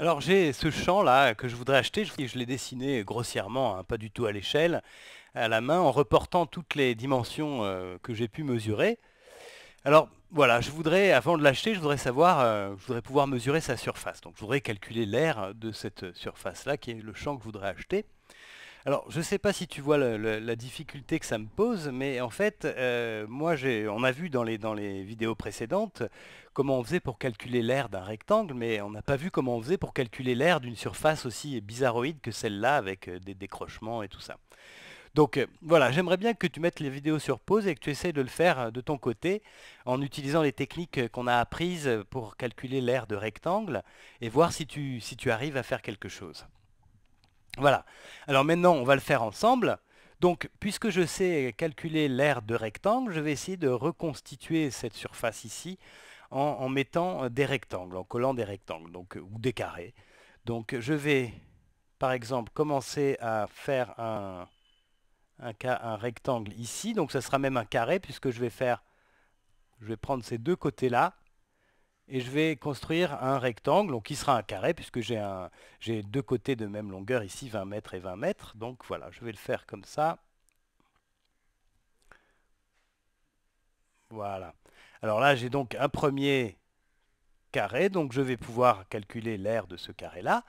Alors j'ai ce champ là que je voudrais acheter, je, l'ai dessiné grossièrement, hein, pas du tout à l'échelle, à la main, en reportant toutes les dimensions euh, que j'ai pu mesurer. Alors voilà, je voudrais, avant de l'acheter, je voudrais savoir, euh, je voudrais pouvoir mesurer sa surface. Donc je voudrais calculer l'air de cette surface là, qui est le champ que je voudrais acheter. Alors, je ne sais pas si tu vois la difficulté que ça me pose, mais en fait, euh, moi, on a vu dans les, vidéos précédentes comment on faisait pour calculer l'air d'un rectangle, mais on n'a pas vu comment on faisait pour calculer l'air d'une surface aussi bizarroïde que celle-là, avec euh, des décrochements et tout ça. Donc euh, voilà, j'aimerais bien que tu mettes les vidéos sur pause et que tu essaies de le faire de ton côté en utilisant les techniques qu'on a apprises pour calculer l'aire de rectangle et voir si tu arrives à faire quelque chose. Voilà. Alors maintenant, on va le faire ensemble. Donc, puisque je sais calculer l'aire de rectangle, je vais essayer de reconstituer cette surface ici en, mettant euh, des rectangles, en collant des rectangles donc, euh, ou des carrés. Donc, je vais, par exemple, commencer à faire un, un rectangle ici. Donc, ça sera même un carré puisque je vais faire, je vais prendre ces deux côtés-là et je vais construire un rectangle, donc qui sera un carré, puisque j'ai deux côtés de même longueur ici, 20 mètres et 20 mètres. Donc voilà, je vais le faire comme ça. Voilà. Alors là, j'ai donc un premier carré, donc je vais pouvoir calculer l'aire de ce carré-là.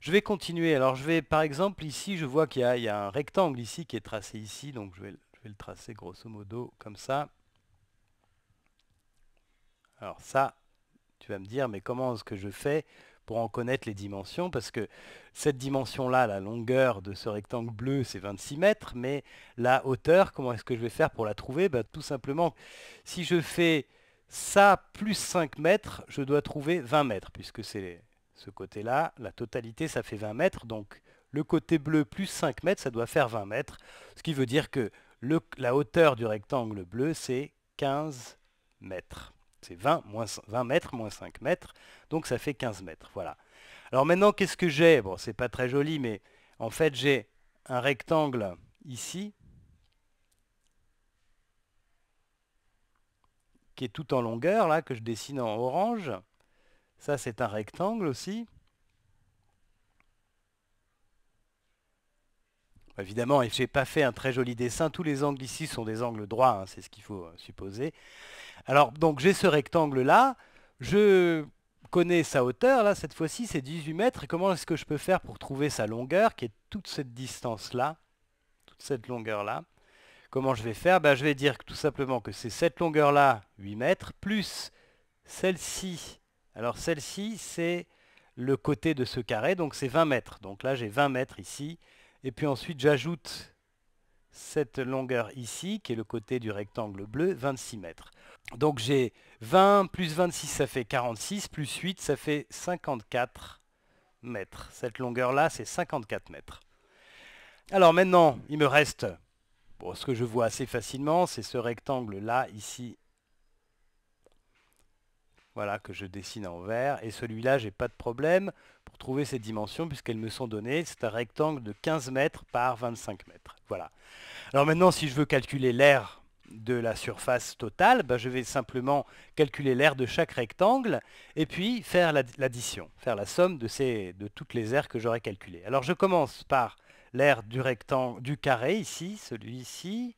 Je vais continuer. Alors je vais, par exemple, ici, je vois qu'il y, a un rectangle ici qui est tracé ici, donc je vais, je vais le tracer grosso modo comme ça. Alors ça, tu vas me dire, mais comment est-ce que je fais pour en connaître les dimensions Parce que cette dimension-là, la longueur de ce rectangle bleu, c'est 26 mètres, mais la hauteur, comment est-ce que je vais faire pour la trouver bah, Tout simplement, si je fais ça plus 5 mètres, je dois trouver 20 mètres, puisque c'est ce côté-là, la totalité, ça fait 20 mètres, donc le côté bleu plus 5 mètres, ça doit faire 20 mètres, ce qui veut dire que la hauteur du rectangle bleu, c'est 15 mètres. C'est 20, 20 mètres moins 5 mètres, donc ça fait 15 mètres. Voilà. Alors maintenant, qu'est-ce que j'ai Bon, c'est pas très joli, mais en fait, j'ai un rectangle ici, qui est tout en longueur, là, que je dessine en orange. Ça, c'est un rectangle aussi. Évidemment, je n'ai pas fait un très joli dessin. Tous les angles ici sont des angles droits, hein, c'est ce qu'il faut euh, supposer. Alors, donc, j'ai ce rectangle-là. Je connais sa hauteur, là, cette fois-ci, c'est 18 mètres. Et comment est-ce que je peux faire pour trouver sa longueur, qui est toute cette distance-là, toute cette longueur-là Comment je vais faire ben, Je vais dire tout simplement que c'est cette longueur-là, 8 mètres, plus celle-ci. Alors, celle-ci, c'est le côté de ce carré, donc c'est 20 mètres. Donc là, j'ai 20 mètres ici. Et puis ensuite, j'ajoute cette longueur ici, qui est le côté du rectangle bleu, 26 mètres. Donc j'ai 20 plus 26, ça fait 46, plus 8, ça fait 54 mètres. Cette longueur-là, c'est 54 mètres. Alors maintenant, il me reste, bon, ce que je vois assez facilement, c'est ce rectangle-là, ici, voilà, que je dessine en vert. Et celui-là, j'ai pas de problème pour trouver ces dimensions puisqu'elles me sont données. C'est un rectangle de 15 mètres par 25 mètres. Voilà. Alors maintenant, si je veux calculer l'air de la surface totale, ben, je vais simplement calculer l'aire de chaque rectangle et puis faire l'addition, faire la somme de, de toutes les aires que j'aurai calculées. Alors je commence par l'aire du rectangle, du carré ici, celui-ci.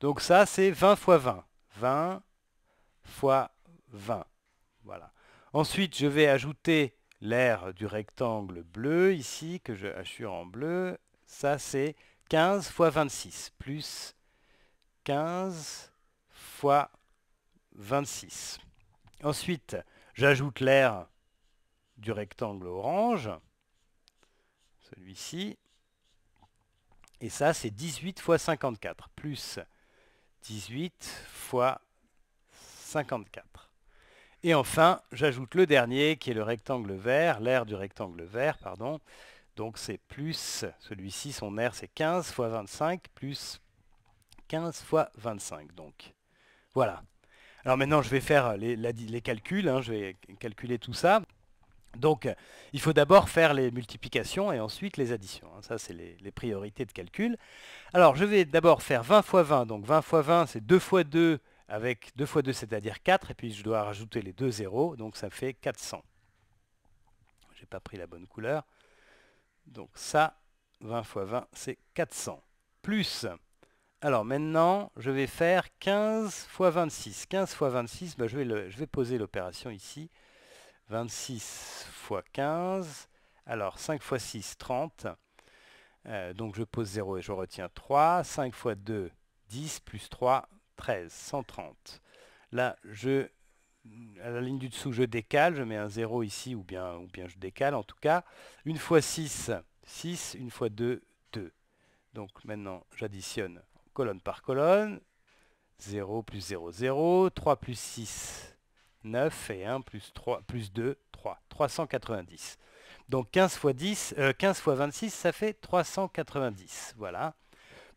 Donc ça c'est 20 fois 20. 20 fois 20. Voilà. Ensuite, je vais ajouter l'air du rectangle bleu ici, que je assure en bleu. Ça, c'est 15 fois 26, plus 15 fois 26. Ensuite, j'ajoute l'air du rectangle orange, celui-ci. Et ça, c'est 18 fois 54, plus 18 fois 54. Et enfin, j'ajoute le dernier qui est le rectangle vert, l'air du rectangle vert, pardon. Donc c'est plus, celui-ci, son air, c'est 15 fois 25, plus 15 fois 25. Donc voilà. Alors maintenant je vais faire les, calculs, hein, je vais calculer tout ça. Donc il faut d'abord faire les multiplications et ensuite les additions. Hein. Ça c'est les, les, priorités de calcul. Alors je vais d'abord faire 20 fois 20, donc 20 fois 20 c'est 2 fois 2 avec 2 fois 2, c'est-à-dire 4, et puis je dois rajouter les deux zéros, donc ça fait 400. Je n'ai pas pris la bonne couleur. Donc ça, 20 fois 20, c'est 400. Plus, alors maintenant, je vais faire 15 fois 26. 15 fois 26, bah, je, vais je vais poser l'opération ici. 26 fois 15, alors 5 fois 6, 30. Euh, donc je pose 0 et je retiens 3. 5 fois 2, 10, plus 3, 13, 130. Là, je, à la ligne du dessous, je décale, je mets un 0 ici, ou bien, ou bien je décale en tout cas. Une fois 6, 6, une fois 2, 2. Donc maintenant, j'additionne colonne par colonne. 0 plus 0, 0, 3 plus 6, 9, et 1 plus, 3, 2, 3, 390. Donc 15 10, 15 fois 26, euh, ça fait 390, voilà.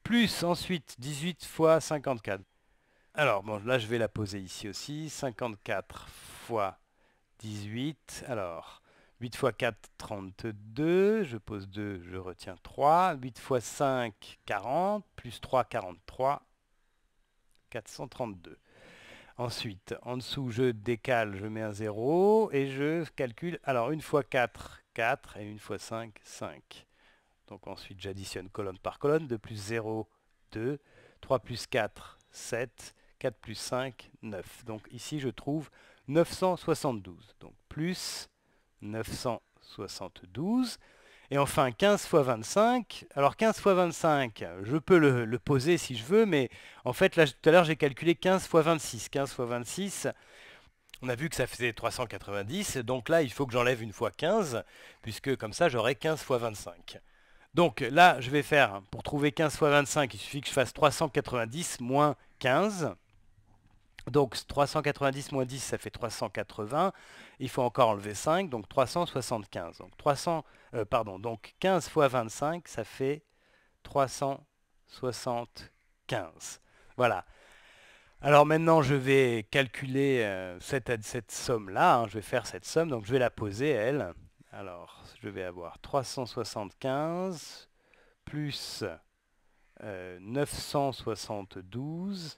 Plus ensuite 18 fois 54, alors, bon, là, je vais la poser ici aussi. 54 fois 18. Alors, 8 fois 4, 32. Je pose 2, je retiens 3. 8 fois 5, 40. Plus 3, 43. 432. Ensuite, en dessous, je décale, je mets un 0 et je calcule. Alors, 1 fois 4, 4 et 1 fois 5, 5. Donc ensuite, j'additionne colonne par colonne. 2 plus 0, 2. 3 plus 4, 7. 4 plus 5, 9. Donc ici, je trouve 972. Donc plus 972. Et enfin, 15 fois 25. Alors 15 fois 25, je peux le, poser si je veux, mais en fait, là, tout à l'heure, j'ai calculé 15 fois 26. 15 fois 26, on a vu que ça faisait 390. Donc là, il faut que j'enlève une fois 15, puisque comme ça, j'aurai 15 fois 25. Donc là, je vais faire, pour trouver 15 fois 25, il suffit que je fasse 390 moins 15. Donc 390 moins 10, ça fait 380. Il faut encore enlever 5, donc 375. Donc, 300, euh, pardon, donc 15 fois 25, ça fait 375. Voilà. Alors maintenant, je vais calculer euh, cette, somme-là. Hein, je vais faire cette somme, donc je vais la poser, elle. Alors, je vais avoir 375 plus 972 euh,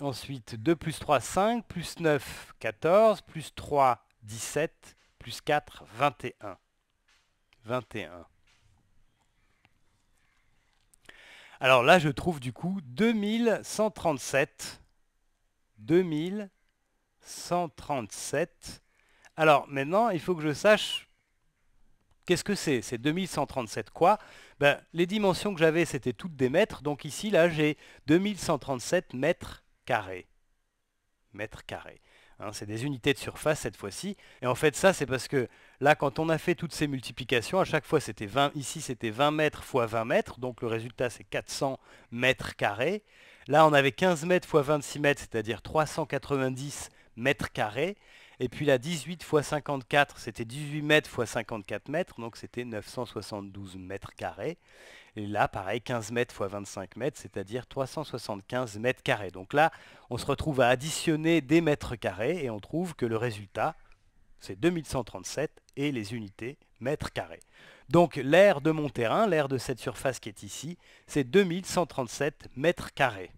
Ensuite, 2 plus 3, 5, plus 9, 14, plus 3, 17, plus 4, 21. 21. Alors là, je trouve du coup 2137. 2137. Alors maintenant, il faut que je sache qu'est-ce que c'est. C'est 2137 quoi ben, Les dimensions que j'avais, c'était toutes des mètres. Donc ici, là, j'ai 2137 mètres carré. Mètre carré. Hein, c'est des unités de surface cette fois-ci. Et en fait ça c'est parce que là quand on a fait toutes ces multiplications, à chaque fois c'était 20, ici c'était 20 mètres fois 20 mètres, donc le résultat c'est 400 mètres carrés. Là on avait 15 mètres fois 26 mètres, c'est-à-dire 390 mètres carrés. Et puis là 18 fois 54, c'était 18 mètres fois 54 mètres, donc c'était 972 mètres carrés. Et là, pareil, 15 mètres x 25 mètres, c'est-à-dire 375 mètres carrés. Donc là, on se retrouve à additionner des mètres carrés et on trouve que le résultat, c'est 2137 et les unités mètres carrés. Donc l'aire de mon terrain, l'aire de cette surface qui est ici, c'est 2137 mètres carrés.